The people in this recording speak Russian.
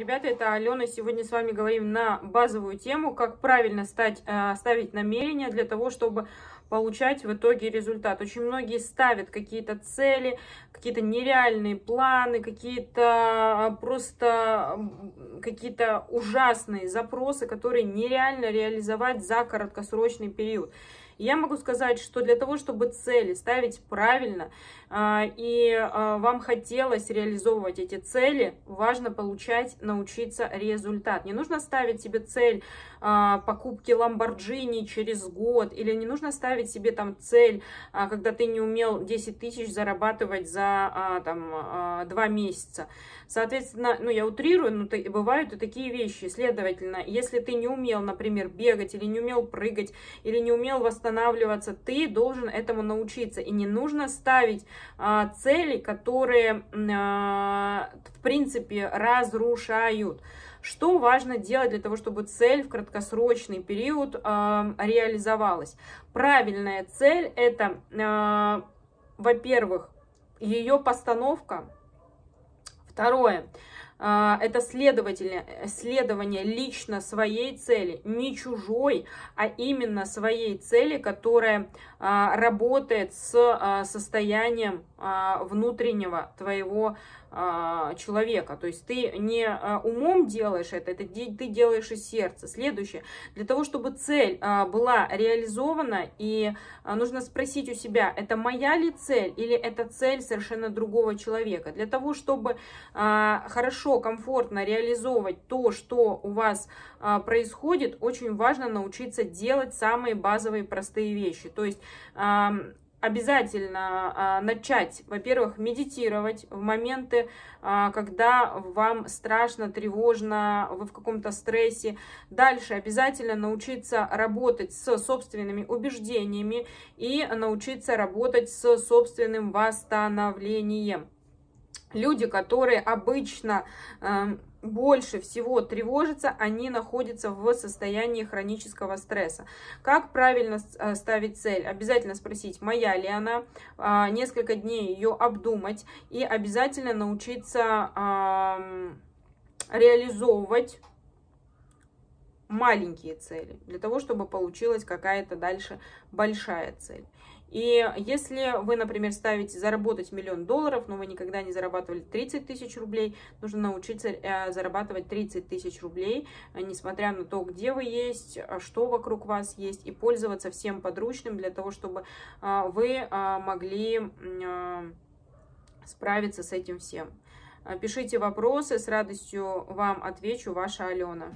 ребята, это Алена. Сегодня с вами говорим на базовую тему, как правильно стать, э, ставить намерения для того, чтобы получать в итоге результат. Очень многие ставят какие-то цели, какие-то нереальные планы, какие-то э, просто какие-то ужасные запросы, которые нереально реализовать за краткосрочный период. Я могу сказать, что для того, чтобы цели ставить правильно, а, и а, вам хотелось реализовывать эти цели, важно получать, научиться результат. Не нужно ставить себе цель а, покупки Lamborghini через год, или не нужно ставить себе там цель, когда ты не умел 10 тысяч зарабатывать за там, 2 месяца. Соответственно, ну я утрирую, но бывают и такие вещи. Следовательно, если ты не умел, например, бегать, или не умел прыгать, или не умел восстановить останавливаться, ты должен этому научиться. И не нужно ставить а, цели, которые, а, в принципе, разрушают. Что важно делать для того, чтобы цель в краткосрочный период а, реализовалась? Правильная цель это, а, во-первых, ее постановка. Второе а, это следовательно, следование лично своей цели, не чужой, а именно своей цели, которая а, работает с а, состоянием внутреннего твоего а, человека. То есть ты не а, умом делаешь это, это ты делаешь из сердца. Следующее. Для того, чтобы цель а, была реализована, и нужно спросить у себя, это моя ли цель или это цель совершенно другого человека. Для того, чтобы хорошо, комфортно реализовывать то, что у вас происходит, очень важно научиться делать самые базовые простые вещи. То есть обязательно а, начать, во-первых, медитировать в моменты, а, когда вам страшно, тревожно, вы в каком-то стрессе. Дальше обязательно научиться работать с собственными убеждениями и научиться работать с собственным восстановлением. Люди, которые обычно э, больше всего тревожатся, они находятся в состоянии хронического стресса. Как правильно э, ставить цель? Обязательно спросить, моя ли она, а, несколько дней ее обдумать и обязательно научиться реализовывать маленькие цели, для того, чтобы получилась какая-то дальше большая цель. И если вы, например, ставите заработать миллион долларов, но вы никогда не зарабатывали 30 тысяч рублей, нужно научиться э, зарабатывать 30 тысяч рублей, э, несмотря на то, где вы есть, э, что вокруг вас есть, и пользоваться всем подручным для того, чтобы вы могли справиться с этим всем. Пишите вопросы, с радостью вам отвечу, ваша Алена.